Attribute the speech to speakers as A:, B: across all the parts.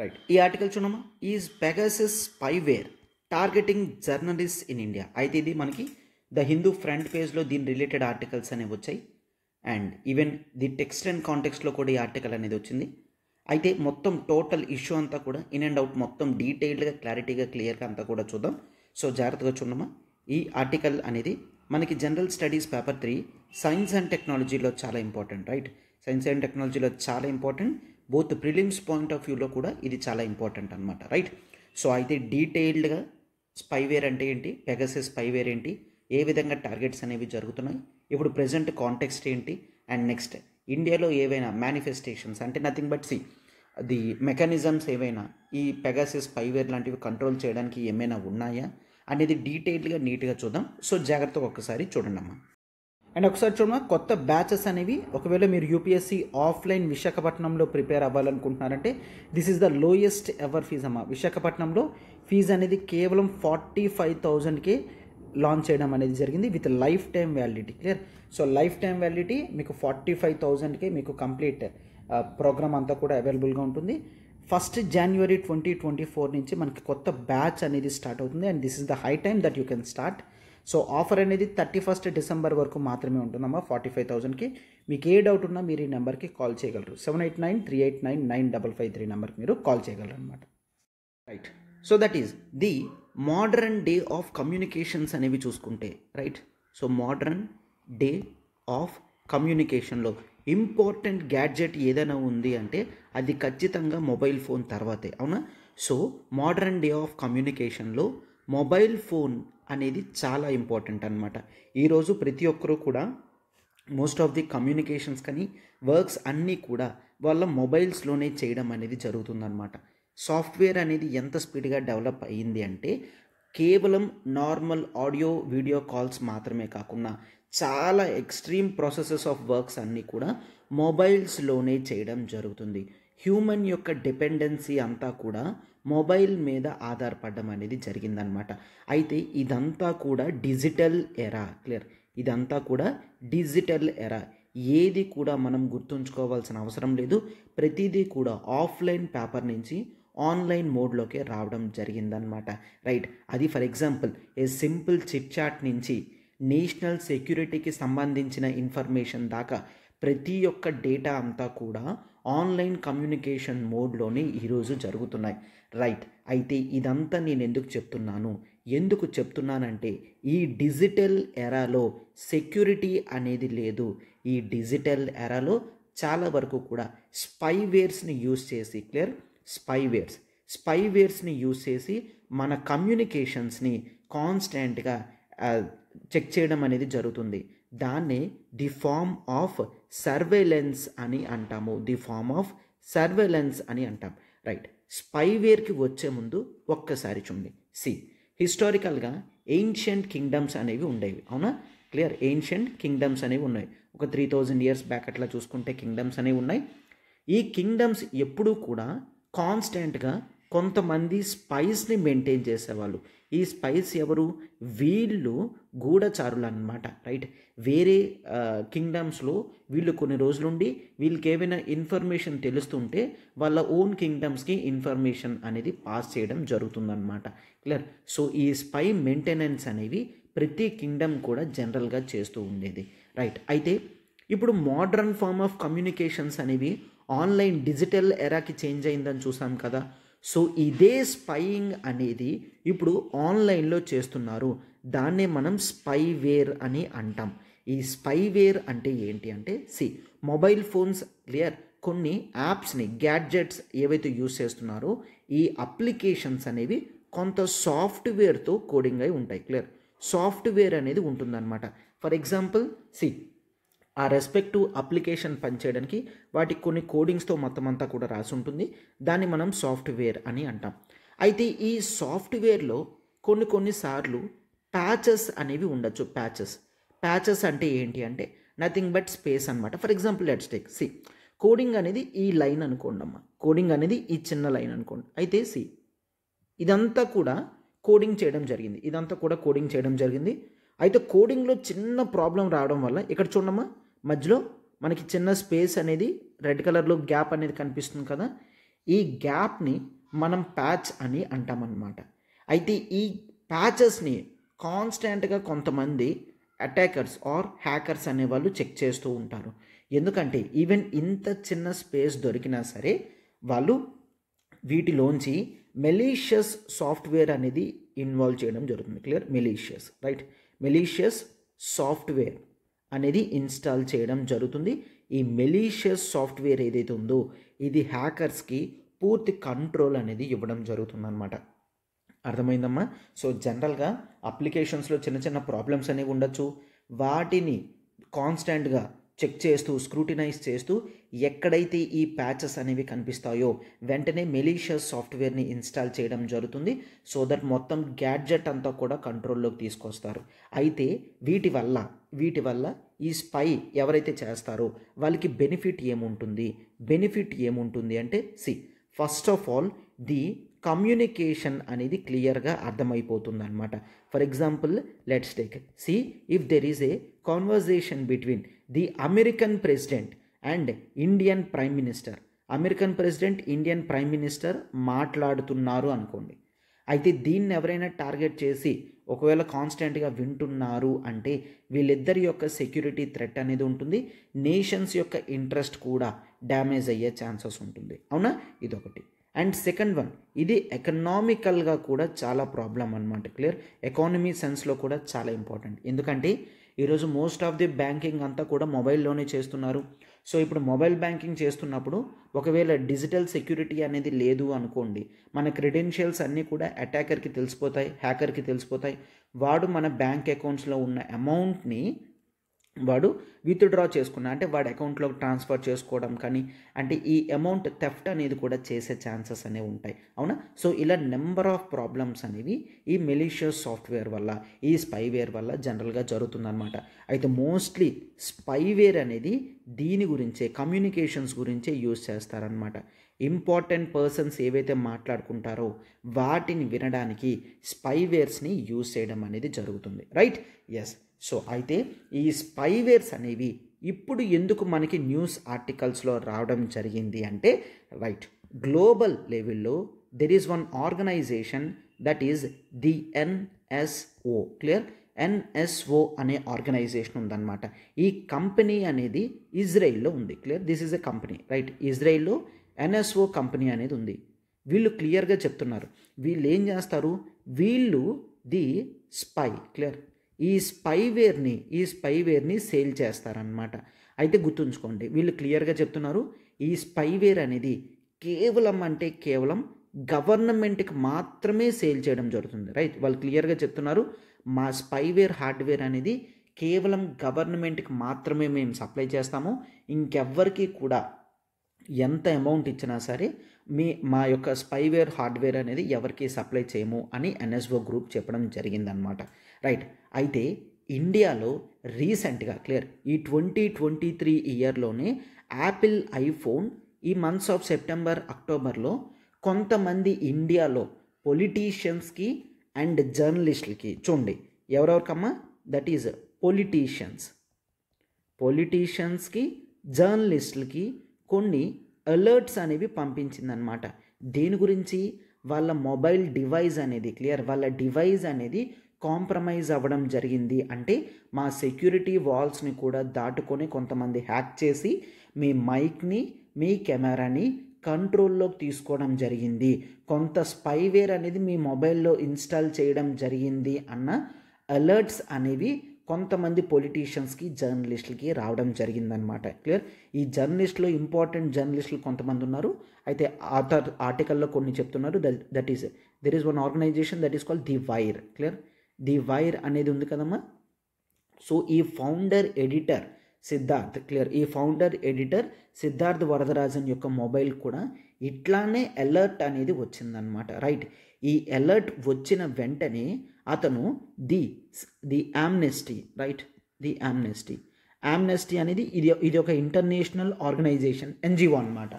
A: right ఈ article చూడమ్మా is Pegasus spyware targeting journalist in India అయితే ఇది మనకి ద హిందూ ఫ్రంట్ పేజ్లో దీని రిలేటెడ్ ఆర్టికల్స్ అనేవి వచ్చాయి and even the text and కాంటెక్స్లో కూడా ఈ ఆర్టికల్ అనేది వచ్చింది అయితే మొత్తం టోటల్ ఇష్యూ అంతా కూడా ఇన్ అండ్ అవుట్ మొత్తం డీటెయిల్డ్గా క్లారిటీగా క్లియర్గా అంతా కూడా చూద్దాం సో జాగ్రత్తగా చూడమా ఈ ఆర్టికల్ అనేది మనకి general studies paper three science and టెక్నాలజీలో చాలా ఇంపార్టెంట్ రైట్ సైన్స్ అండ్ టెక్నాలజీలో చాలా important both prelims point of వ్యూలో కూడా ఇది చాలా ఇంపార్టెంట్ అనమాట రైట్ సో అయితే డీటెయిల్డ్గా స్పైవేర్ అంటే ఏంటి పెగసెస్ స్పైవేర్ ఏంటి ఏ విధంగా టార్గెట్స్ అనేవి జరుగుతున్నాయి ఇప్పుడు ప్రజెంట్ కాంటెక్స్ట్ ఏంటి అండ్ నెక్స్ట్ ఇండియాలో ఏవైనా మేనిఫెస్టేషన్స్ అంటే nothing but see the mechanisms ఏవైనా ఈ పెగాసిస్ పైవేర్ లాంటివి కంట్రోల్ చేయడానికి ఏమైనా ఉన్నాయా అనేది డీటెయిల్డ్గా నీట్గా చూద్దాం సో జాగ్రత్తగా ఒక్కసారి చూడండి అమ్మా అండ్ ఒకసారి చూడండి కొత్త బ్యాచెస్ అనేవి ఒకవేళ మీరు యూపీఎస్సీ ఆఫ్లైన్ విశాఖపట్నంలో ప్రిపేర్ అవ్వాలనుకుంటున్నారంటే this is the lowest ever fees అమ్మ విశాఖపట్నంలో ఫీజు అనేది కేవలం ఫార్టీ ఫైవ్ థౌజండ్కే లాంచ్ చేయడం అనేది జరిగింది with life time validity clear so life time validity మీకు ఫార్టీ ఫైవ్ థౌజండ్కే మీకు కంప్లీట్ ప్రోగ్రామ్ uh, అంతా కూడా అవైలబుల్గా ఉంటుంది ఫస్ట్ జనవరి ట్వంటీ ట్వంటీ ఫోర్ నుంచి మనకి కొత్త బ్యాచ్ అనేది స్టార్ట్ అవుతుంది and this is the high time that you can start so offer అనేది థర్టీ ఫస్ట్ డిసెంబర్ వరకు మాత్రమే ఉంటుందమ్మా ఫార్టీ ఫైవ్ థౌసండ్కి మీకు ఏ డౌట్ ఉన్నా మీరు ఈ నెంబర్కి కాల్ చేయగలరు seven eight nine three eight nine nine double five three నెంబర్కి మీరు కాల్ చేయగలరు అనమాట right so that is the modern day of communications అనేవి చూసుకుంటే right so modern day of కమ్యూనికేషన్లో ఇంపార్టెంట్ గ్యాడ్జెట్ ఏదైనా ఉంది అంటే అది ఖచ్చితంగా మొబైల్ ఫోన్ తర్వాతే అవునా సో మోడర్న్ డే ఆఫ్ కమ్యూనికేషన్లో మొబైల్ ఫోన్ అనేది చాలా ఇంపార్టెంట్ అనమాట ఈరోజు ప్రతి ఒక్కరూ కూడా మోస్ట్ ఆఫ్ ది కమ్యూనికేషన్స్ కానీ వర్క్స్ అన్నీ కూడా వాళ్ళ మొబైల్స్లోనే చేయడం అనేది జరుగుతుందనమాట సాఫ్ట్వేర్ అనేది ఎంత స్పీడ్గా డెవలప్ అయ్యింది అంటే కేవలం నార్మల్ ఆడియో వీడియో కాల్స్ మాత్రమే కాకుండా చాలా ఎక్స్ట్రీమ్ ప్రాసెసెస్ ఆఫ్ వర్క్స్ అన్నీ కూడా మొబైల్స్లోనే చేయడం జరుగుతుంది హ్యూమన్ యొక్క డిపెండెన్సీ అంతా కూడా మొబైల్ మీద ఆధారపడడం అనేది జరిగిందనమాట అయితే ఇదంతా కూడా డిజిటల్ ఎరా క్లియర్ ఇదంతా కూడా డిజిటల్ ఎరా ఏది కూడా మనం గుర్తుంచుకోవాల్సిన అవసరం లేదు ప్రతిదీ కూడా ఆఫ్లైన్ పేపర్ నుంచి ఆన్లైన్ మోడ్లోకి రావడం జరిగిందనమాట రైట్ అది for example a simple chit chat నుంచి నేషనల్ సెక్యూరిటీకి సంబంధించిన ఇన్ఫర్మేషన్ దాకా ప్రతి ఒక్క డేటా అంతా కూడా ఆన్లైన్ కమ్యూనికేషన్ మోడ్లోనే ఈరోజు జరుగుతున్నాయి రైట్ అయితే ఇదంతా నేను ఎందుకు చెప్తున్నాను ఎందుకు చెప్తున్నానంటే ఈ డిజిటల్ ఎరాలో సెక్యూరిటీ అనేది లేదు ఈ డిజిటల్ ఎరాలో చాలా వరకు కూడా స్పైవేర్స్ని యూజ్ చేసి క్లియర్ స్పైవేర్స్ స్పైవేర్స్ని యూజ్ చేసి మన కమ్యూనికేషన్స్ని కాన్స్టెంట్గా చెక్ చేయడం అనేది జరుగుతుంది దాన్ని ది ఫామ్ ఆఫ్ సర్వేలెన్స్ అని అంటాము ది ఫామ్ ఆఫ్ సర్వేలెన్స్ అని అంటాం రైట్ స్పైవేర్కి వచ్చే ముందు ఒక్కసారి చూడండి సి హిస్టారికల్గా ఏన్షియంట్ కింగ్డమ్స్ అనేవి ఉండేవి అవునా క్లియర్ ఏన్షియంట్ కింగ్డమ్స్ అనేవి ఉన్నాయి ఒక త్రీ థౌజండ్ ఇయర్స్ బ్యాక్ అట్లా చూసుకుంటే కింగ్డమ్స్ అనేవి ఉన్నాయి ఈ కింగ్డమ్స్ ఎప్పుడూ కూడా కాన్స్టెంట్గా కొంతమంది స్పైస్ని మెయింటైన్ చేసేవాళ్ళు ఈ స్పైస్ ఎవరు వీళ్ళు గూఢచారులు అనమాట రైట్ వేరే కింగ్డమ్స్లో వీళ్ళు కొన్ని రోజులుండి వీళ్ళకి ఏమైనా ఇన్ఫర్మేషన్ తెలుస్తుంటే వాళ్ళ ఓన్ కింగ్డమ్స్కి ఇన్ఫర్మేషన్ అనేది పాస్ చేయడం జరుగుతుందన్నమాట క్లియర్ సో ఈ స్పై మెయింటెనెన్స్ అనేవి ప్రతి కింగ్డమ్ కూడా జనరల్గా చేస్తూ ఉండేది రైట్ అయితే ఇప్పుడు మోడ్రన్ ఫార్మ్ ఆఫ్ కమ్యూనికేషన్స్ అనేవి ఆన్లైన్ డిజిటల్ ఎరాకి చేంజ్ అయిందని చూసాం కదా సో ఇదే స్పైయింగ్ అనేది ఇప్పుడు ఆన్లైన్లో చేస్తున్నారు దాన్నే మనం స్పైవేర్ అని అంటాం ఈ స్పైవేర్ అంటే ఏంటి అంటే సి మొబైల్ ఫోన్స్ క్లియర్ కొన్ని యాప్స్ని గ్యాడ్జెట్స్ ఏవైతే యూస్ చేస్తున్నారో ఈ అప్లికేషన్స్ అనేవి కొంత సాఫ్ట్వేర్తో కోడింగ్ అయి ఉంటాయి క్లియర్ సాఫ్ట్వేర్ అనేది ఉంటుందన్నమాట ఫర్ ఎగ్జాంపుల్ సి ఆ రెస్పెక్టివ్ అప్లికేషన్ పనిచేయడానికి వాటి కొన్ని కోడింగ్స్తో మొత్తం అంతా కూడా రాసి ఉంటుంది దాన్ని మనం సాఫ్ట్వేర్ అని అంటాం అయితే ఈ సాఫ్ట్వేర్లో కొన్ని కొన్నిసార్లు ప్యాచెస్ అనేవి ఉండొచ్చు ప్యాచెస్ ప్యాచెస్ అంటే ఏంటి అంటే నథింగ్ బట్ స్పేస్ అనమాట for example let's take see coding అనేది ఈ లైన్ అనుకోండి అమ్మా కోడింగ్ అనేది ఈ చిన్న లైన్ అనుకోండి అయితే సి ఇదంతా కూడా కోడింగ్ చేయడం జరిగింది ఇదంతా కూడా కోడింగ్ చేయడం జరిగింది అయితే కోడింగ్లో చిన్న ప్రాబ్లం రావడం వల్ల ఇక్కడ చూడమ్మా మధ్యలో మనకి చిన్న స్పేస్ అనేది రెడ్ కలర్లో గ్యాప్ అనేది కనిపిస్తుంది కదా ఈ గ్యాప్ని మనం ప్యాచ్ అని అంటామన్నమాట అయితే ఈ ప్యాచెస్ని కాన్స్టెంట్గా కొంతమంది అటాకర్స్ ఆర్ హ్యాకర్స్ అనేవాళ్ళు చెక్ చేస్తూ ఉంటారు ఎందుకంటే ఈవెన్ ఇంత చిన్న స్పేస్ దొరికినా సరే వాళ్ళు వీటిలోంచి మెలీషియస్ సాఫ్ట్వేర్ అనేది ఇన్వాల్వ్ చేయడం జరుగుతుంది clear malicious right malicious software అనేది ఇన్స్టాల్ చేయడం జరుగుతుంది ఈ మెలీషియస్ సాఫ్ట్వేర్ ఏదైతే ఉందో ఇది హ్యాకర్స్కి పూర్తి కంట్రోల్ అనేది ఇవ్వడం జరుగుతుందన్నమాట అర్థమైందమ్మా సో జనరల్గా అప్లికేషన్స్లో చిన్న చిన్న ప్రాబ్లమ్స్ అనేవి ఉండొచ్చు వాటిని కాన్స్టాంట్గా చెక్ చేస్తూ స్క్రూటినైజ్ చేస్తూ ఎక్కడైతే ఈ ప్యాచెస్ అనేవి కనిపిస్తాయో వెంటనే మెలీషియస్ సాఫ్ట్వేర్ని ఇన్స్టాల్ చేయడం జరుగుతుంది సో దట్ మొత్తం గ్యాడ్జెట్ అంతా కూడా కంట్రోల్లోకి తీసుకొస్తారు అయితే వీటి వల్ల వీటి వల్ల ఈ స్పై ఎవరైతే చేస్తారో వాళ్ళకి బెనిఫిట్ ఏముంటుంది బెనిఫిట్ ఏముంటుంది అంటే see first of all the communication అనేది క్లియర్గా అర్థమైపోతుంది అనమాట for example let's take see if there is a conversation between the American president and Indian prime minister American president Indian prime minister మాట్లాడుతున్నారు అనుకోండి అయితే దీన్ని ఎవరైనా టార్గెట్ చేసి ఒకవేళ కాన్స్టెంట్గా వింటున్నారు అంటే వీళ్ళిద్దరి యొక్క సెక్యూరిటీ థ్రెట్ అనేది ఉంటుంది నేషన్స్ యొక్క ఇంట్రెస్ట్ కూడా డ్యామేజ్ అయ్యే ఛాన్సెస్ ఉంటుంది అవునా ఇదొకటి అండ్ సెకండ్ వన్ ఇది ఎకనామికల్గా కూడా చాలా ప్రాబ్లం అనమాట క్లియర్ ఎకానమీ సెన్స్లో కూడా చాలా ఇంపార్టెంట్ ఎందుకంటే ఈరోజు మోస్ట్ ఆఫ్ ది బ్యాంకింగ్ అంతా కూడా మొబైల్లోనే చేస్తున్నారు సో ఇప్పుడు మొబైల్ బ్యాంకింగ్ చేస్తున్నప్పుడు ఒకవేళ డిజిటల్ సెక్యూరిటీ అనేది లేదు అనుకోండి మన క్రెడెన్షియల్స్ అన్నీ కూడా అటాకర్కి తెలిసిపోతాయి హ్యాకర్కి తెలిసిపోతాయి వాడు మన బ్యాంక్ అకౌంట్స్లో ఉన్న అమౌంట్ని వాడు విత్డ్రా చేసుకున్న అంటే వాడి అకౌంట్లో ట్రాన్స్ఫర్ చేసుకోవడం కానీ అంటే ఈ అమౌంట్ థెఫ్ట్ అనేది కూడా చేసే ఛాన్సెస్ అనేవి ఉంటాయి అవునా సో ఇలా నెంబర్ ఆఫ్ ప్రాబ్లమ్స్ అనేవి ఈ మెలీషియస్ సాఫ్ట్వేర్ వల్ల ఈ స్పైవేర్ వల్ల జనరల్గా జరుగుతుందన్నమాట అయితే మోస్ట్లీ స్పైవేర్ అనేది దీని గురించే కమ్యూనికేషన్స్ గురించే యూజ్ చేస్తారనమాట ఇంపార్టెంట్ పర్సన్స్ ఏవైతే మాట్లాడుకుంటారో వాటిని వినడానికి స్పైవేర్స్ని యూజ్ చేయడం అనేది జరుగుతుంది రైట్ ఎస్ సో అయితే ఈ స్పైవేర్స్ అనేవి ఇప్పుడు ఎందుకు మనకి న్యూస్ ఆర్టికల్స్లో రావడం జరిగింది అంటే రైట్ గ్లోబల్ లెవెల్లో there is one organization that is the NSO clear NSO అనే ఆర్గనైజేషన్ ఉందన్నమాట ఈ కంపెనీ అనేది ఇజ్రాయిల్లో ఉంది clear this is a company right ఇజ్రాయిల్లో ఎన్ఎస్ఓ కంపెనీ అనేది ఉంది వీళ్ళు క్లియర్గా చెప్తున్నారు వీళ్ళు ఏం చేస్తారు వీళ్ళు ది స్పై క్లియర్ ఈ స్పైవేర్ని ఈ స్పైవేర్ని సేల్ చేస్తారనమాట అయితే గుర్తుంచుకోండి వీళ్ళు క్లియర్గా చెప్తున్నారు ఈ స్పైవేర్ అనేది కేవలం అంటే కేవలం గవర్నమెంట్కి మాత్రమే సేల్ చేయడం జరుగుతుంది రైట్ వాళ్ళు క్లియర్గా చెప్తున్నారు మా స్పైవేర్ హార్డ్వేర్ అనేది కేవలం గవర్నమెంట్కి మాత్రమే మేము సప్లై చేస్తాము ఇంకెవ్వరికి కూడా ఎంత అమౌంట్ ఇచ్చినా సరే మీ మా యొక్క స్పైవేర్ హార్డ్వేర్ అనేది ఎవరికి సప్లై చేయము అని ఎన్ఎస్ఓ గ్రూప్ చెప్పడం జరిగిందనమాట రైట్ అయితే ఇండియాలో రీసెంట్గా క్లియర్ ఈ ట్వంటీ ట్వంటీ త్రీ ఇయర్లోనే యాపిల్ ఐఫోన్ ఈ మంత్స్ ఆఫ్ సెప్టెంబర్ అక్టోబర్లో కొంతమంది ఇండియాలో పొలిటీషియన్స్కి అండ్ జర్నలిస్టులకి చూడండి ఎవరెవరికమ్మా దట్ ఈజ్ పొలిటీషియన్స్ పొలిటీషియన్స్కి జర్నలిస్టులకి కొన్ని అలర్ట్స్ అనేవి అనమాట దేని గురించి వాళ్ళ మొబైల్ డివైజ్ అనేది క్లియర్ వాళ్ళ డివైజ్ అనేది కాంప్రమైజ్ అవ్వడం జరిగింది అంటే మా సెక్యూరిటీ వాల్స్ని కూడా దాటుకొని కొంతమంది హ్యాక్ చేసి మీ మైక్ని మీ కెమెరాని కంట్రోల్లోకి తీసుకోవడం జరిగింది కొంత స్పైవేర్ అనేది మీ మొబైల్లో ఇన్స్టాల్ చేయడం జరిగింది అన్న అలర్ట్స్ అనేవి కొంతమంది పొలిటీషియన్స్కి జర్నలిస్టులకి రావడం జరిగిందనమాట క్లియర్ ఈ జర్నలిస్టులు ఇంపార్టెంట్ జర్నలిస్టులు కొంతమంది ఉన్నారు అయితే ఆథర్ ఆర్టికల్లో కొన్ని చెప్తున్నారు that is there is one organization that is call the wire clear the wire అనేది ఉంది కదమ్మా సో ఈ ఫౌండర్ ఎడిటర్ సిద్ధార్థ్ క్లియర్ ఈ ఫౌండర్ ఎడిటర్ సిద్ధార్థ్ వరదరాజన్ యొక్క మొబైల్ కూడా ఇట్లానే అలర్ట్ అనేది వచ్చిందనమాట రైట్ ఈ అలర్ట్ వచ్చిన వెంటనే అతను the the Amnesty right the Amnesty Amnesty అనేది ఇది ఇది ఒక ఇంటర్నేషనల్ ఆర్గనైజేషన్ ఎన్జిఓ అనమాట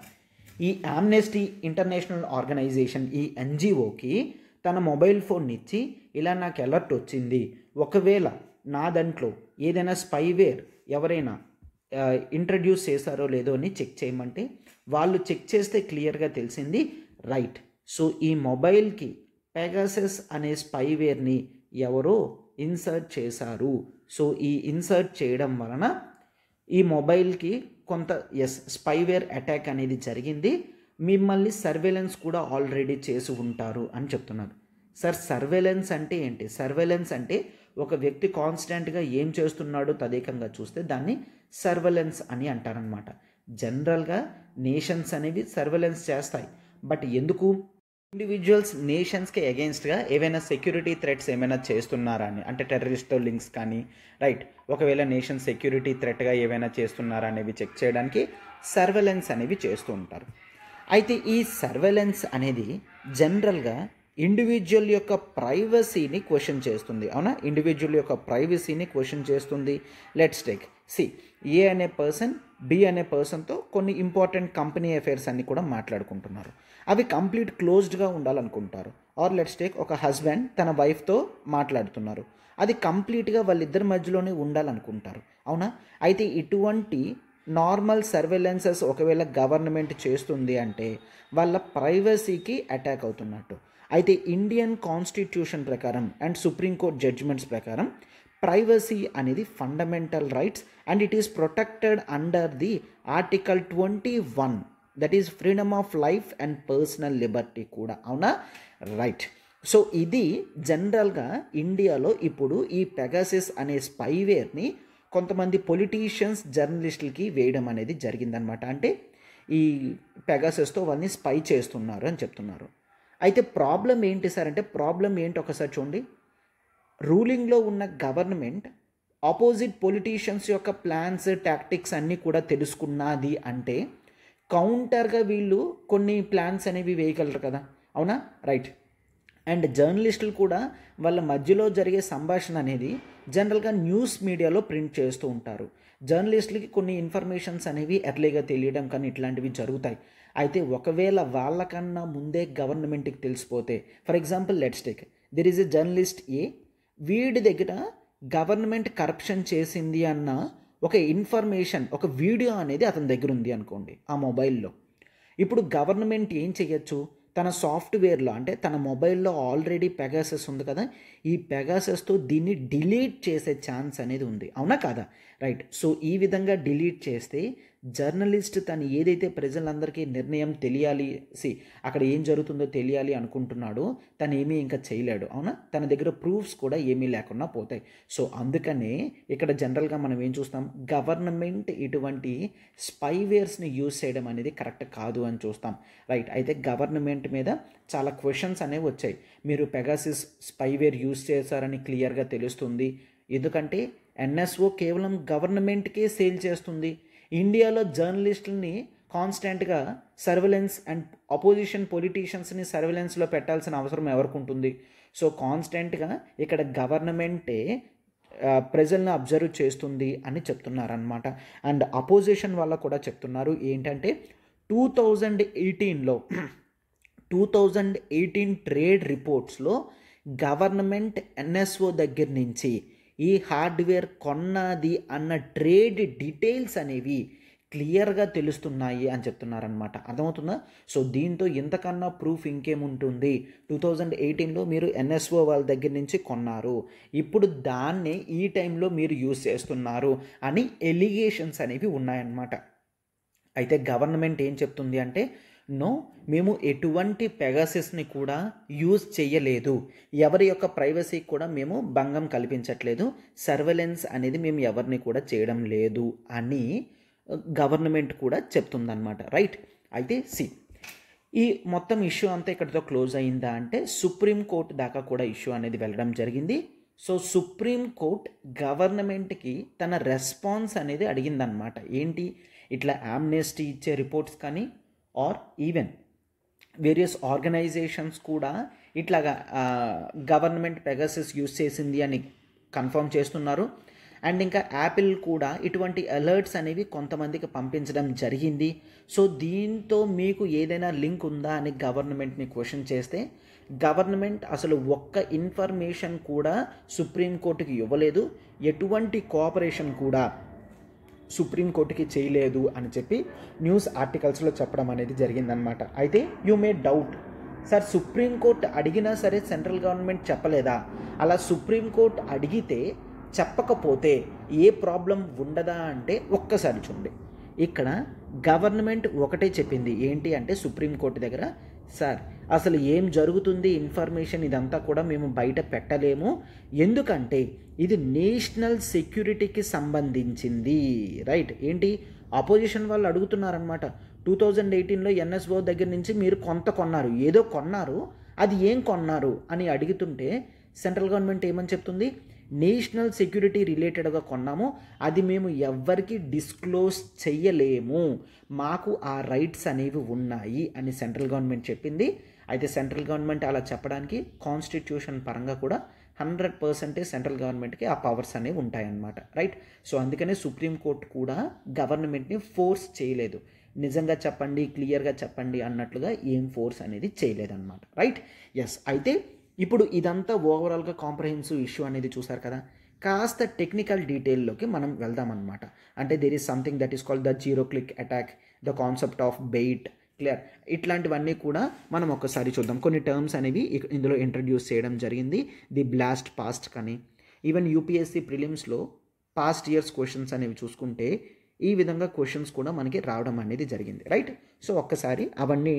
A: ఈ యామ్నెస్టీ ఇంటర్నేషనల్ ఆర్గనైజేషన్ ఈ ఎన్జిఓకి తన మొబైల్ ఫోన్ ఇచ్చి ఇలా నాకు అలర్ట్ వచ్చింది ఒకవేళ నా దాంట్లో ఏదైనా స్పైవేర్ ఎవరైనా ఇంట్రడ్యూస్ చేశారో లేదో అని చెక్ చేయమంటే వాళ్ళు చెక్ చేస్తే క్లియర్గా తెలిసింది రైట్ సో ఈ మొబైల్కి పెగాసెస్ అనే స్పైవేర్ని ఎవరో ఇన్సర్ట్ చేశారు సో ఈ ఇన్సర్ట్ చేయడం వలన ఈ మొబైల్కి కొంత ఎస్ స్పైవేర్ అటాక్ అనేది జరిగింది మిమ్మల్ని సర్వేలెన్స్ కూడా ఆల్రెడీ చేసి ఉంటారు అని చెప్తున్నారు సార్ సర్వేలెన్స్ అంటే ఏంటి సర్వేలెన్స్ అంటే ఒక వ్యక్తి కాన్స్టెంట్గా ఏం చేస్తున్నాడో తదేకంగా చూస్తే దాన్ని సర్వేలెన్స్ అని అంటారనమాట జనరల్గా నేషన్స్ అనేవి సర్వేలెన్స్ చేస్తాయి బట్ ఎందుకు ఇండివిజువల్స్ నేషన్స్కి అగెయిన్స్ట్గా ఏవైనా సెక్యూరిటీ థ్రెట్స్ ఏమైనా చేస్తున్నారా అని అంటే టెర్రరిస్ట్ లింక్స్ కానీ రైట్ ఒకవేళ నేషన్ సెక్యూరిటీ థ్రెట్గా ఏవైనా చేస్తున్నారా అనేవి చెక్ చేయడానికి సర్వెలెన్స్ అనేవి చేస్తూ ఉంటారు అయితే ఈ సర్వెలెన్స్ అనేది జనరల్గా ఇండివిజువల్ యొక్క ప్రైవసీని క్వశ్చన్ చేస్తుంది అవునా ఇండివిజువల్ యొక్క ప్రైవసీని క్వశ్చన్ చేస్తుంది లెట్స్ టేక్ సి ఏ అనే పర్సన్ బి అనే పర్సన్తో కొన్ని ఇంపార్టెంట్ కంపెనీ అఫైర్స్ అన్నీ కూడా మాట్లాడుకుంటున్నారు అవి కంప్లీట్ క్లోజ్డ్గా ఉండాలనుకుంటారు ఆర్ లెట్స్ టేక్ ఒక హస్బెండ్ తన వైఫ్తో మాట్లాడుతున్నారు అది కంప్లీట్గా వాళ్ళిద్దరి మధ్యలోనే ఉండాలనుకుంటారు అవునా అయితే ఇటువంటి నార్మల్ సర్వేలెన్సెస్ ఒకవేళ గవర్నమెంట్ చేస్తుంది అంటే వాళ్ళ ప్రైవసీకి అటాక్ అవుతున్నట్టు అయితే ఇండియన్ కాన్స్టిట్యూషన్ ప్రకారం అండ్ సుప్రీంకోర్టు జడ్జ్మెంట్స్ ప్రకారం ప్రైవసీ అనేది fundamental rights and it is protected under the article twenty one that is freedom of life and personal liberty కూడా అవునా రైట్ సో ఇది జనరల్గా ఇండియాలో ఇప్పుడు ఈ పెగాసిస్ అనే స్పైవేర్ని కొంతమంది పొలిటీషియన్స్ జర్నలిస్టులకి వేయడం అనేది జరిగిందనమాట అంటే ఈ పెగాసెస్తో వాళ్ళని స్పై చేస్తున్నారు అని చెప్తున్నారు అయితే ప్రాబ్లం ఏంటి సార్ అంటే ప్రాబ్లం ఏంటి ఒకసారి చూడండి రూలింగ్లో ఉన్న గవర్నమెంట్ ఆపోజిట్ పొలిటీషియన్స్ యొక్క ప్లాన్స్ టాక్టిక్స్ అన్నీ కూడా తెలుసుకున్నది అంటే కౌంటర్గా వీళ్ళు కొన్ని ప్లాన్స్ అనేవి వేయగలరు కదా అవునా రైట్ అండ్ జర్నలిస్టులు కూడా వాళ్ళ మధ్యలో జరిగే సంభాషణ అనేది జనరల్గా న్యూస్ మీడియాలో ప్రింట్ చేస్తూ ఉంటారు జర్నలిస్టులకి కొన్ని ఇన్ఫర్మేషన్స్ అనేవి ఎర్లీగా తెలియడం కానీ ఇట్లాంటివి జరుగుతాయి అయితే ఒకవేళ వాళ్ళకన్నా ముందే గవర్నమెంట్కి తెలిసిపోతే for example let's take there is a journalist ఏ వీడి దగ్గర గవర్నమెంట్ కరప్షన్ చేసింది అన్న ఒక ఇన్ఫర్మేషన్ ఒక వీడియో అనేది అతని దగ్గర ఉంది అనుకోండి ఆ మొబైల్లో ఇప్పుడు గవర్నమెంట్ ఏం చేయొచ్చు తన సాఫ్ట్వేర్లో అంటే తన మొబైల్లో ఆల్రెడీ పెగాసెస్ ఉంది కదా ఈ పెగాసెస్తో దీన్ని డిలీట్ చేసే ఛాన్స్ అనేది ఉంది అవునా కాదా రైట్ సో ఈ విధంగా డిలీట్ చేస్తే జర్నలిస్ట్ తను ఏదైతే ప్రజలందరికీ నిర్ణయం తెలియాలి సి అక్కడ ఏం జరుగుతుందో తెలియాలి అనుకుంటున్నాడో తను ఏమీ ఇంకా చేయలేడు అవునా తన దగ్గర ప్రూఫ్స్ కూడా ఏమీ లేకుండా పోతాయి సో అందుకనే ఇక్కడ జనరల్గా మనం ఏం చూస్తాం గవర్నమెంట్ ఇటువంటి స్పైవేర్స్ని యూజ్ చేయడం అనేది కరెక్ట్ కాదు అని చూస్తాం రైట్ అయితే గవర్నమెంట్ మీద చాలా క్వశ్చన్స్ అనేవి వచ్చాయి మీరు పెగాసిస్ స్పైవేర్ యూజ్ చేశారని క్లియర్గా తెలుస్తుంది ఎందుకంటే ఎన్ఎస్ఓ కేవలం గవర్నమెంట్కే సేల్ చేస్తుంది ఇండియాలో జర్నలిస్టులని కాన్స్టెంట్గా సర్వెలెన్స్ అండ్ అపోజిషన్ పొలిటీషియన్స్ని సర్వెలెన్స్లో పెట్టాల్సిన అవసరం ఎవరికి ఉంటుంది సో కాన్స్టెంట్గా ఇక్కడ గవర్నమెంటే ప్రజల్ని అబ్జర్వ్ చేస్తుంది అని చెప్తున్నారనమాట అండ్ అపోజిషన్ వల్ల కూడా చెప్తున్నారు ఏంటంటే టూ థౌజండ్ ఎయిటీన్లో టూ థౌజండ్ ఎయిటీన్ ట్రేడ్ రిపోర్ట్స్లో గవర్నమెంట్ ఎన్ఎస్ఓ దగ్గర నుంచి ఈ హార్డ్వేర్ కొన్నది అన్న ట్రేడ్ డీటెయిల్స్ అనేవి క్లియర్గా తెలుస్తున్నాయి అని చెప్తున్నారనమాట అర్థమవుతుందా సో దీంతో ఇంతకన్నా ప్రూఫ్ ఇంకేముంటుంది టూ థౌజండ్ ఎయిటీన్లో మీరు ఎన్ఎస్ఓ వాళ్ళ దగ్గర నుంచి కొన్నారు ఇప్పుడు దాన్ని ఈ టైంలో మీరు యూజ్ చేస్తున్నారు అని ఎలిగేషన్స్ అనేవి ఉన్నాయన్నమాట అయితే గవర్నమెంట్ ఏం చెప్తుంది అంటే నో మేము ఎటువంటి పెగాసిస్ని కూడా యూజ్ చేయలేదు ఎవరి యొక్క ప్రైవసీకి కూడా మేము భంగం కల్పించట్లేదు సర్వెలెన్స్ అనేది మేము ఎవరిని కూడా చేయడం లేదు అని గవర్నమెంట్ కూడా చెప్తుందన్నమాట రైట్ అయితే సి ఈ మొత్తం ఇష్యూ అంతా ఇక్కడితో క్లోజ్ అయిందా అంటే సుప్రీంకోర్టు దాకా కూడా ఇష్యూ అనేది వెళ్ళడం జరిగింది సో సుప్రీంకోర్టు గవర్నమెంట్కి తన రెస్పాన్స్ అనేది అడిగిందనమాట ఏంటి ఇట్లా ఆమ్నెస్టీ ఇచ్చే రిపోర్ట్స్ కానీ ఆర్ ఈవెన్ వేరియస్ ఆర్గనైజేషన్స్ కూడా ఇట్లాగా గవర్నమెంట్ పెగసెస్ యూస్ చేసింది అని కన్ఫర్మ్ చేస్తున్నారు అండ్ ఇంకా యాపిల్ కూడా ఇటువంటి అలర్ట్స్ అనేవి కొంతమందికి పంపించడం జరిగింది సో దీంతో మీకు ఏదైనా లింక్ ఉందా అని గవర్నమెంట్ని క్వశ్చన్ చేస్తే గవర్నమెంట్ అసలు ఒక్క ఇన్ఫర్మేషన్ కూడా సుప్రీంకోర్టుకి ఇవ్వలేదు ఎటువంటి కోఆపరేషన్ కూడా సుప్రీంకోర్టుకి చేయలేదు అని చెప్పి న్యూస్ ఆర్టికల్స్లో చెప్పడం అనేది జరిగిందనమాట అయితే you may doubt sir supreme court అడిగినా సరే సెంట్రల్ గవర్నమెంట్ చెప్పలేదా అలా సుప్రీంకోర్టు అడిగితే చెప్పకపోతే ఏ ప్రాబ్లం ఉండదా అంటే ఒక్కసారి చూడండి ఇక్కడ గవర్నమెంట్ ఒకటే చెప్పింది ఏంటి అంటే సుప్రీంకోర్టు దగ్గర సార్ అసలు ఏం జరుగుతుంది ఇన్ఫర్మేషన్ ఇదంతా కూడా మేము బయట పెట్టలేము ఎందుకంటే ఇది నేషనల్ సెక్యూరిటీకి సంబంధించింది రైట్ ఏంటి అపోజిషన్ వాళ్ళు అడుగుతున్నారనమాట టూ థౌజండ్ ఎయిటీన్లో ఎన్ఎస్ఓ దగ్గర నుంచి మీరు కొంత కొన్నారు ఏదో కొన్నారు అది ఏం కొన్నారు అని అడుగుతుంటే సెంట్రల్ గవర్నమెంట్ ఏమని చెప్తుంది నేషనల్ సెక్యూరిటీ రిలేటెడ్గా కొన్నాము అది మేము ఎవ్వరికి డిస్క్లోజ్ చెయ్యలేము మాకు ఆ రైట్స్ అనేవి ఉన్నాయి అని సెంట్రల్ గవర్నమెంట్ చెప్పింది అయితే సెంట్రల్ గవర్నమెంట్ అలా చెప్పడానికి కాన్స్టిట్యూషన్ పరంగా కూడా హండ్రెడ్ పర్సెంటేజ్ సెంట్రల్ గవర్నమెంట్కి ఆ పవర్స్ అనేవి ఉంటాయన్నమాట రైట్ సో అందుకనే సుప్రీంకోర్టు కూడా గవర్నమెంట్ని ఫోర్స్ చేయలేదు నిజంగా చెప్పండి క్లియర్గా చెప్పండి అన్నట్లుగా ఏం ఫోర్స్ అనేది చేయలేదన్నమాట రైట్ ఎస్ అయితే ఇప్పుడు ఇదంతా ఓవరాల్గా కాంప్రహెన్సివ్ ఇష్యూ అనేది చూసారు కదా కాస్త టెక్నికల్ డీటెయిల్లోకి మనం వెళ్దామన్నమాట అంటే there is something that is called the zero click attack the concept of bait clear ఇట్లాంటివన్నీ కూడా మనం ఒకసారి చూద్దాం కొన్ని టర్మ్స్ అనేవి ఇందులో ఇంట్రడ్యూస్ చేయడం జరిగింది ది బ్లాస్ట్ పాస్ట్ కానీ ఈవెన్ యూపీఎస్సీ ప్రిలిమ్స్లో పాస్ట్ ఇయర్స్ క్వశ్చన్స్ అనేవి చూసుకుంటే ఈ విధంగా క్వశ్చన్స్ కూడా మనకి రావడం అనేది జరిగింది రైట్ సో ఒక్కసారి అవన్నీ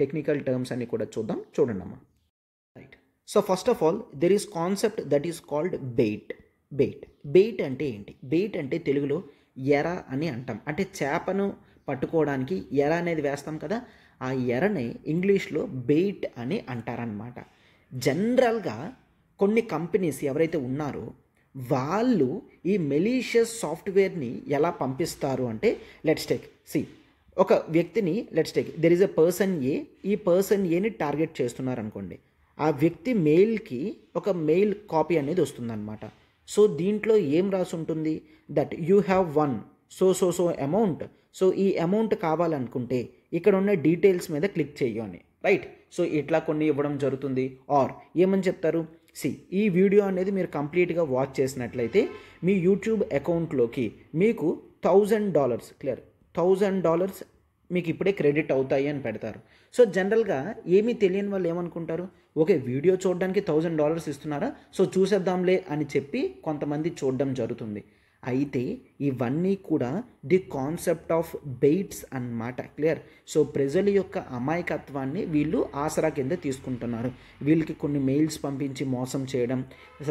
A: టెక్నికల్ టర్మ్స్ అన్ని కూడా చూద్దాం చూడండి అమ్మా right so first of all there is concept that is called bait bait bait అంటే ఏంటి బెయిట్ అంటే తెలుగులో ఎర అని అంటాం అంటే చేపను పట్టుకోవడానికి ఎర అనేది వేస్తాం కదా ఆ ఎరని ఇంగ్లీష్లో బెయిట్ అని అంటారనమాట జనరల్గా కొన్ని కంపెనీస్ ఎవరైతే ఉన్నారో వాళ్ళు ఈ మెలీషియస్ సాఫ్ట్వేర్ని ఎలా పంపిస్తారు అంటే లెట్స్ టేక్ సి ఒక వ్యక్తిని let's take there is a person A ఈ పర్సన్ ఏని టార్గెట్ చేస్తున్నారు అనుకోండి ఆ వ్యక్తి మెయిల్కి ఒక మెయిల్ కాపీ అనేది వస్తుందన్నమాట సో దీంట్లో ఏం రాసి ఉంటుంది that you have one so so so amount so ఈ అమౌంట్ కావాలనుకుంటే ఇక్కడ ఉన్న డీటెయిల్స్ మీద క్లిక్ చేయండి రైట్ సో ఇట్లా కొన్ని ఇవ్వడం జరుగుతుంది ఆర్ ఏమని చెప్తారు సి ఈ వీడియో అనేది మీరు కంప్లీట్గా వాచ్ చేసినట్లయితే మీ యూట్యూబ్ అకౌంట్లోకి మీకు thousand dollars clear thousand dollars మీకు ఇప్పుడే క్రెడిట్ అవుతాయి అని పెడతారు సో జనరల్గా ఏమీ తెలియని వాళ్ళు ఏమనుకుంటారు ఓకే వీడియో చూడడానికి థౌజండ్ డాలర్స్ ఇస్తున్నారా సో చూసేద్దాంలే అని చెప్పి కొంతమంది చూడడం జరుగుతుంది అయితే ఇవన్నీ కూడా ది కాన్సెప్ట్ ఆఫ్ బెయిట్స్ అనమాట క్లియర్ సో ప్రజల యొక్క అమాయకత్వాన్ని వీళ్ళు ఆసరా కింద తీసుకుంటున్నారు వీళ్ళకి కొన్ని మెయిల్స్ పంపించి మోసం చేయడం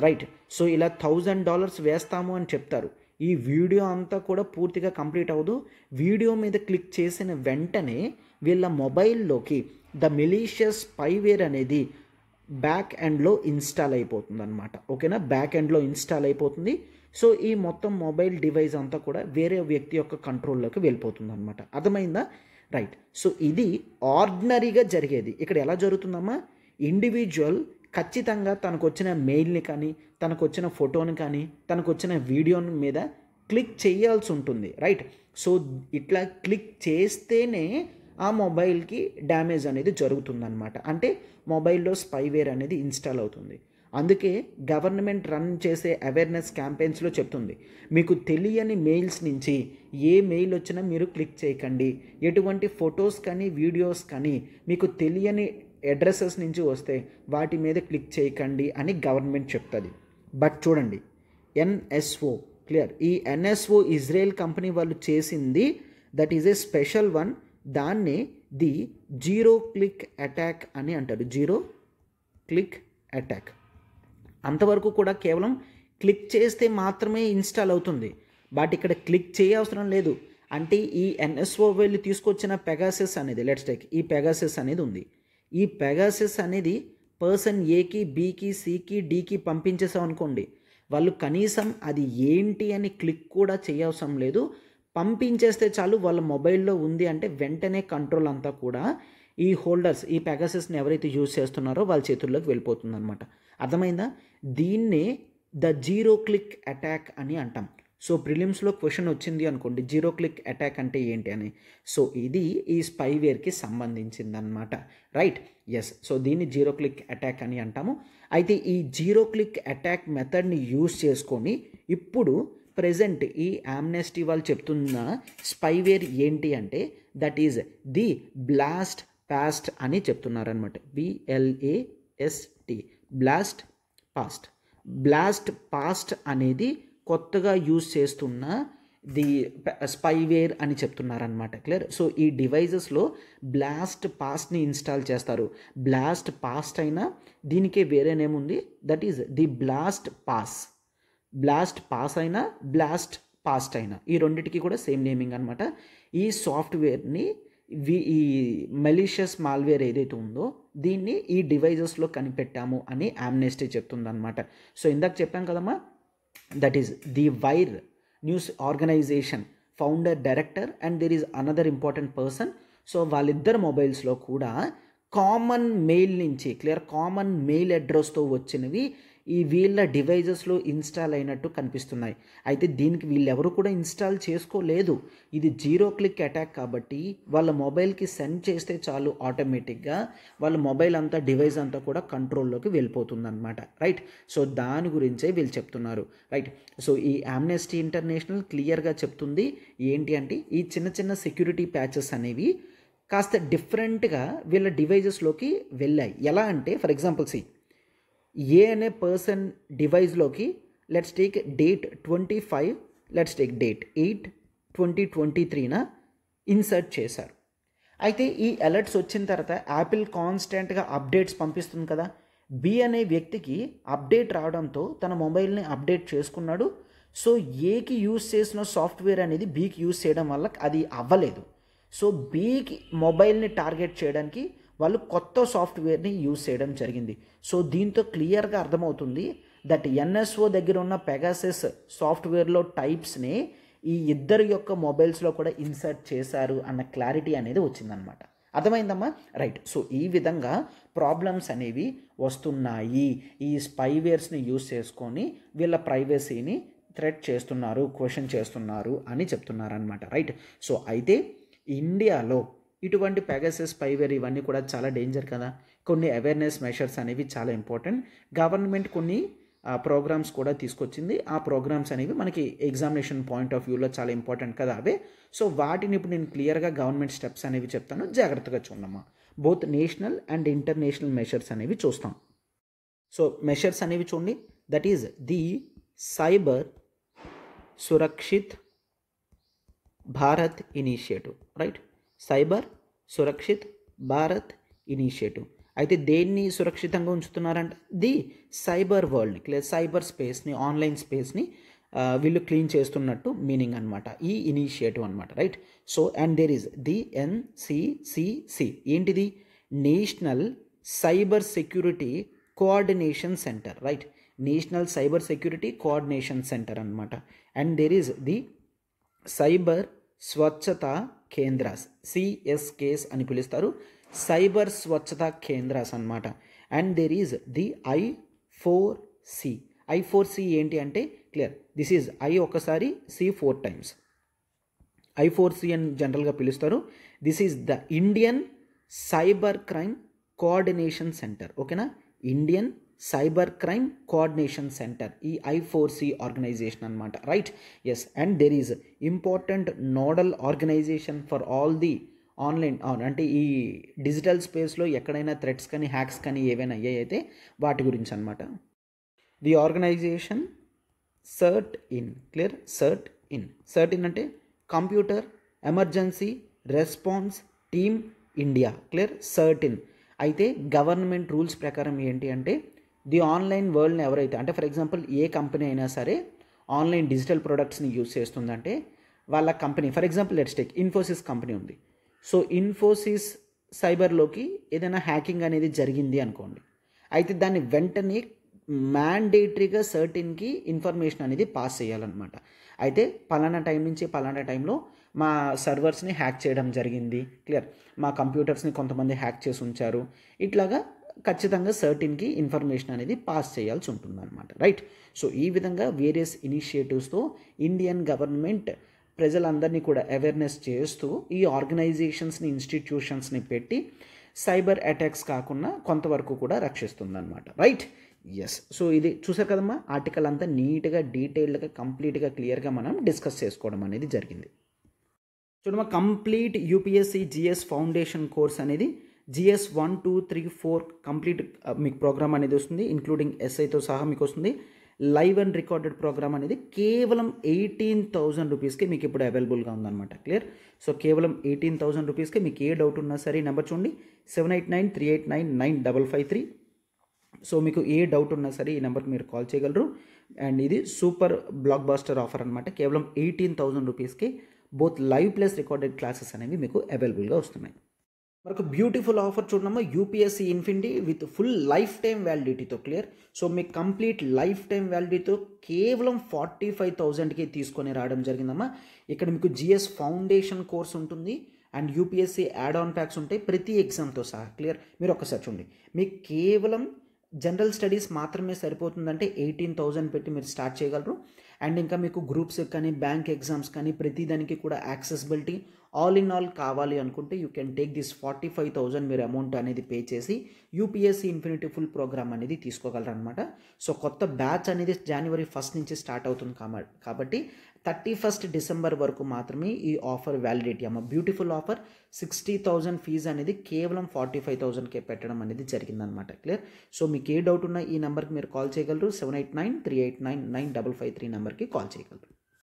A: రైట్ సో ఇలా థౌజండ్ డాలర్స్ వేస్తాము అని చెప్తారు ఈ వీడియో అంతా కూడా పూర్తిగా కంప్లీట్ అవ్వదు వీడియో మీద క్లిక్ చేసిన వెంటనే వీళ్ళ మొబైల్లోకి ద మిలీషియస్ స్పైవేర్ అనేది బ్యాక్ ఎండ్లో ఇన్స్టాల్ అయిపోతుంది అనమాట ఓకేనా బ్యాక్ ఎండ్లో ఇన్స్టాల్ అయిపోతుంది సో ఈ మొత్తం మొబైల్ డివైస్ అంతా కూడా వేరే వ్యక్తి యొక్క కంట్రోల్లోకి వెళ్ళిపోతుంది అనమాట అర్థమైందా రైట్ సో ఇది ఆర్డినరీగా జరిగేది ఇక్కడ ఎలా జరుగుతుందమ్మా ఇండివిజువల్ ఖచ్చితంగా తనకు వచ్చిన మెయిల్ని కానీ తనకు వచ్చిన ఫోటోని కానీ తనకు వచ్చిన వీడియోని మీద క్లిక్ చేయాల్సి ఉంటుంది రైట్ సో ఇట్లా క్లిక్ చేస్తేనే ఆ మొబైల్కి డ్యామేజ్ అనేది జరుగుతుందన్నమాట అంటే మొబైల్లో స్పైవేర్ అనేది ఇన్స్టాల్ అవుతుంది అందుకే గవర్నమెంట్ రన్ చేసే అవేర్నెస్ క్యాంపెయిన్స్లో చెప్తుంది మీకు తెలియని మెయిల్స్ నుంచి ఏ మెయిల్ వచ్చినా మీరు క్లిక్ చేయకండి ఎటువంటి ఫొటోస్ కానీ వీడియోస్ కానీ మీకు తెలియని అడ్రసెస్ నుంచి వస్తే వాటి మీద క్లిక్ చేయకండి అని గవర్నమెంట్ చెప్తుంది బట్ చూడండి ఎన్ఎస్ఓ క్లియర్ ఈ ఎన్ఎస్ఓ ఇజ్రాయెల్ కంపెనీ వాళ్ళు చేసింది that is a special one దాన్ని ది జీరో క్లిక్ అటాక్ అని అంటారు జీరో క్లిక్ అటాక్ అంతవరకు కూడా కేవలం క్లిక్ చేస్తే మాత్రమే ఇన్స్టాల్ అవుతుంది బట్ ఇక్కడ క్లిక్ చేయ అవసరం లేదు అంటే ఈ ఎన్ఎస్ఓ వెళ్ళి తీసుకొచ్చిన పెగాసెస్ అనేది లెట్స్ టేక్ ఈ పెగాసెస్ అనేది ఉంది ఈ పెగాసెస్ అనేది పర్సన్ ఏకి బీకి సికి డీకి పంపించేసాం అనుకోండి వాళ్ళు కనీసం అది ఏంటి అని క్లిక్ కూడా చేయవసరం లేదు పంపించేస్తే చాలు వాళ్ళ మొబైల్లో ఉంది అంటే వెంటనే కంట్రోల్ అంతా కూడా ఈ హోల్డర్స్ ఈ పెగాసెస్ని ఎవరైతే యూజ్ చేస్తున్నారో వాళ్ళ చేతుల్లోకి వెళ్ళిపోతుంది అనమాట అర్థమైందా దీన్నే ద జీరో క్లిక్ అటాక్ అని అంటాం సో ప్రిలిమ్స్లో క్వశ్చన్ వచ్చింది అనుకోండి జీరో క్లిక్ అటాక్ అంటే ఏంటి అని సో ఇది ఈ స్పైవేర్కి సంబంధించిందనమాట రైట్ ఎస్ సో దీన్ని జీరో క్లిక్ అటాక్ అని అంటాము అయితే ఈ జీరో క్లిక్ అటాక్ మెథడ్ని యూజ్ చేసుకొని ఇప్పుడు ప్రజెంట్ ఈ ఆమ్నెస్టీ వాళ్ళు చెప్తున్న స్పైవేర్ ఏంటి అంటే that is the blast past అని చెప్తున్నారనమాట BLAST blast past blast past అనేది కొత్తగా యూజ్ చేస్తున్న ది స్పైవేర్ అని చెప్తున్నారనమాట క్లియర్ సో ఈ డివైజెస్లో బ్లాస్ట్ పాస్ట్ని ఇన్స్టాల్ చేస్తారు బ్లాస్ట్ పాస్ట్ అయినా దీనికే వేరే నేమ్ ఉంది that is the blast pass blast pass అయినా బ్లాస్ట్ పాస్ట్ అయినా ఈ రెండింటికి కూడా సేమ్ నేమింగ్ అనమాట ఈ సాఫ్ట్వేర్ని వి ఈ మెలీషియస్ మాల్వేర్ ఏదైతే ఉందో దీన్ని ఈ డివైజెస్లో కనిపెట్టాము అని యామ్నెస్టీ చెప్తుందనమాట సో ఇందాక చెప్పాం కదమ్మా that is the wire news organisation founder director and there is another important person so వాళ్ళిద్దరు మొబైల్స్లో కూడా కామన్ మెయిల్ నుంచి క్లియర్ కామన్ మెయిల్ అడ్రస్తో వచ్చినవి ఈ వీళ్ళ డివైజెస్లో ఇన్స్టాల్ అయినట్టు కనిపిస్తున్నాయి అయితే దీనికి వీళ్ళెవరు కూడా ఇన్స్టాల్ చేసుకోలేదు ఇది జీరో క్లిక్ అటాక్ కాబట్టి వాళ్ళ మొబైల్కి సెండ్ చేస్తే చాలు ఆటోమేటిక్గా వాళ్ళ మొబైల్ అంతా డివైస్ అంతా కూడా కంట్రోల్లోకి వెళ్ళిపోతుందన్నమాట రైట్ సో దాని గురించే వీళ్ళు చెప్తున్నారు రైట్ సో ఈ ఆమ్నెస్టీ ఇంటర్నేషనల్ క్లియర్గా చెప్తుంది ఏంటి అంటే ఈ చిన్న చిన్న సెక్యూరిటీ ప్యాచెస్ అనేవి కాస్త డిఫరెంట్గా వీళ్ళ డివైజెస్లోకి వెళ్ళాయి ఎలా అంటే ఫర్ ఎగ్జాంపుల్ సీ ఏ అనే పర్సన్ డివైస్లోకి let's take date twenty five let's take date eight twenty twenty త్రీన ఇన్సర్ట్ చేశారు అయితే ఈ అలర్ట్స్ వచ్చిన తర్వాత యాపిల్ కాన్స్టెంట్గా అప్డేట్స్ పంపిస్తుంది కదా బి అనే వ్యక్తికి అప్డేట్ రావడంతో తన మొబైల్ని అప్డేట్ చేసుకున్నాడు సో ఏకి యూజ్ చేసిన సాఫ్ట్వేర్ అనేది బీకి యూజ్ చేయడం వల్ల అది అవ్వలేదు సో బీకి మొబైల్ని టార్గెట్ చేయడానికి వాళ్ళు కొత్త సాఫ్ట్వేర్ని యూజ్ చేయడం జరిగింది సో దీంతో క్లియర్గా అర్థమవుతుంది దట్ ఎన్ఎస్ఓ దగ్గర ఉన్న పెగాసెస్ సాఫ్ట్వేర్లో టైప్స్ని ఈ ఇద్దరు యొక్క మొబైల్స్లో కూడా ఇన్సర్ట్ చేశారు అన్న క్లారిటీ అనేది వచ్చిందనమాట అర్థమైందమ్మా రైట్ సో ఈ విధంగా ప్రాబ్లమ్స్ అనేవి వస్తున్నాయి ఈ స్పైవేర్స్ని యూజ్ చేసుకొని వీళ్ళ ప్రైవసీని థ్రెట్ చేస్తున్నారు క్వశ్చన్ చేస్తున్నారు అని చెప్తున్నారనమాట రైట్ సో అయితే ఇండియాలో ఇటువంటి పెగసెస్ పైవేర్ ఇవన్నీ కూడా చాలా డేంజర్ కదా కొన్ని అవేర్నెస్ మెషర్స్ అనేవి చాలా ఇంపార్టెంట్ గవర్నమెంట్ కొన్ని ప్రోగ్రామ్స్ కూడా తీసుకొచ్చింది ఆ ప్రోగ్రామ్స్ అనేవి మనకి ఎగ్జామినేషన్ పాయింట్ ఆఫ్ వ్యూలో చాలా ఇంపార్టెంట్ కదా అవే సో వాటిని ఇప్పుడు నేను క్లియర్గా గవర్నమెంట్ స్టెప్స్ అనేవి చెప్తాను జాగ్రత్తగా చూడమ్మా both national and international measures అనేవి చూస్తాం సో మెషర్స్ అనేవి చూడండి that is the cyber Surakshit Bharat initiative right cyber Surakshit Bharat initiative అయితే దేన్ని సురక్షితంగా ఉంచుతున్నారంట ది సైబర్ వరల్డ్ని లేదా సైబర్ స్పేస్ని ఆన్లైన్ స్పేస్ని వీళ్ళు క్లీన్ చేస్తున్నట్టు మీనింగ్ అనమాట ఈ ఇనిషియేటివ్ అనమాట right so and there is the ఎన్సిసిసి ఏంటిది national cyber security coordination centre right national cyber security coordination centre అనమాట and there is the cyber స్వచ్ఛత కేంద్రాస్ సిఎస్కేస్ అని పిలుస్తారు సైబర్ స్వచ్ఛత కేంద్రాస్ అనమాట and there is the I four C I four C ఏంటి అంటే clear this is I ఒకసారి C four times I four C అని జనరల్గా పిలుస్తారు this is the Indian cyber crime coordination centre ఓకేనా Indian cyber crime coordination centre ఈ I organisation అనమాట right yes and there is important nodal organisation for all the online అంటే ఈ digital స్పేస్లో ఎక్కడైనా థ్రెట్స్ కానీ హ్యాక్స్ కానీ ఏవైనా అయ్యాయి అయితే వాటి గురించి అనమాట the organisation CERT in clear CERT in CERT in అంటే computer emergency response team India clear CERT in అయితే గవర్నమెంట్ రూల్స్ ప్రకారం ఏంటి అంటే ది ఆన్లైన్ వరల్డ్ని ఎవరైతే అంటే ఫర్ ఎగ్జాంపుల్ ఏ కంపెనీ అయినా సరే ఆన్లైన్ డిజిటల్ ప్రొడక్ట్స్ని యూజ్ చేస్తుందంటే వాళ్ళ company for example let's take Infosys company ఉంది సో ఇన్ఫోసిస్ సైబర్లోకి ఏదైనా హ్యాకింగ్ అనేది జరిగింది అనుకోండి అయితే దాన్ని వెంటనే మ్యాండేటరీగా సర్టిన్కి ఇన్ఫర్మేషన్ అనేది పాస్ చేయాలన్నమాట అయితే పలానా టైం నుంచి పలానా టైంలో మా సర్వర్స్ని హ్యాక్ చేయడం జరిగింది క్లియర్ మా కంప్యూటర్స్ని కొంతమంది హ్యాక్ చేసి ఉంచారు ఇట్లాగా ఖచ్చితంగా సర్టిన్కి ఇన్ఫర్మేషన్ అనేది పాస్ చేయాల్సి ఉంటుందన్నమాట రైట్ సో ఈ విధంగా వేరియస్ ఇనిషియేటివ్స్తో ఇండియన్ గవర్నమెంట్ ప్రజలందరినీ కూడా అవేర్నెస్ చేస్తూ ఈ ఆర్గనైజేషన్స్ని ఇన్స్టిట్యూషన్స్ని పెట్టి సైబర్ అటాక్స్ కాకుండా కొంతవరకు కూడా రక్షిస్తుందన్నమాట రైట్ ఎస్ సో ఇది చూసారు కదమ్మా ఆర్టికల్ అంతా నీట్గా డీటెయిల్డ్గా కంప్లీట్గా క్లియర్గా మనం డిస్కస్ చేసుకోవడం అనేది జరిగింది చూడమ్మా complete UPSC GS foundation course అనేది GS one two three four complete మీకు ప్రోగ్రామ్ అనేది వస్తుంది ఇంక్లూడింగ్ ఎస్ఐతో సహా మీకు వస్తుంది లైవ్ అండ్ రికార్డెడ్ ప్రోగ్రామ్ అనేది కేవలం ఎయిటీన్ థౌజండ్ రూపీస్కి మీకు ఇప్పుడు అవైలబుల్గా ఉందన్నమాట క్లియర్ సో కేవలం ఎయిటీన్ థౌజండ్ రూపీస్కి మీకు ఏ డౌట్ ఉన్నా సరే నెంబర్ చూడండి seven eight nine three eight nine nine double five three so మీకు ఏ డౌట్ ఉన్నా సరే ఈ నెంబర్కి మీరు కాల్ చేయగలరు అండ్ ఇది సూపర్ బ్లాక్ బాస్టర్ ఆఫర్ అనమాట కేవలం ఎయిటీన్ థౌజండ్ రూపీస్కి both live plus recorded classes అనేవి మీకు అవైలబుల్గా వస్తున్నాయి మరొక బ్యూటిఫుల్ ఆఫర్ చూడమ్మా UPSC infinity with full lifetime వ్యాలిడిటీతో క్లియర్ సో మీకు కంప్లీట్ లైఫ్ టైం వ్యాలిడిటీతో కేవలం ఫార్టీ ఫైవ్ థౌజండ్కి తీసుకొని రావడం జరిగిందమ్మా ఇక్కడ మీకు జిఎస్ ఫౌండేషన్ కోర్స్ ఉంటుంది and UPSC add on packs ఉంటాయి ప్రతి ఎగ్జామ్తో సహా క్లియర్ మీరు ఒక్కసారి చూడండి మీకు కేవలం జనరల్ స్టడీస్ మాత్రమే సరిపోతుందంటే ఎయిటీన్ థౌజండ్ పెట్టి మీరు స్టార్ట్ చేయగలరు అండ్ ఇంకా మీకు గ్రూప్స్ కానీ బ్యాంక్ ఎగ్జామ్స్ కానీ ప్రతిదానికి కూడా యాక్సెసిబిలిటీ ఆల్ ఇన్ ఆల్ కావాలి అనుకుంటే you can take this forty five thousand మీరు అమౌంట్ అనేది పే చేసి యూపీఎస్సీ ఇన్ఫినిటీ ఫుల్ ప్రోగ్రామ్ అనేది తీసుకోగలరు అనమాట సో కొత్త బ్యాచ్ అనేది జనవరి ఫస్ట్ నుంచి స్టార్ట్ అవుతుంది కాబట్టి థర్టీ ఫస్ట్ డిసెంబర్ వరకు మాత్రమే ఈ ఆఫర్ వ్యాలిడిటీ అమ్మ beautiful offer sixty thousand fees అనేది కేవలం ఫార్టీ ఫైవ్ థౌజండ్కే పెట్టడం అనేది జరిగిందనమాట క్లియర్ సో మీకు ఏ డౌట్ ఉన్నా ఈ నెంబర్కి మీరు కాల్ చేయగలరు seven eight nine three eight nine nine double five three నెంబర్కి కాల్ చేయగలరు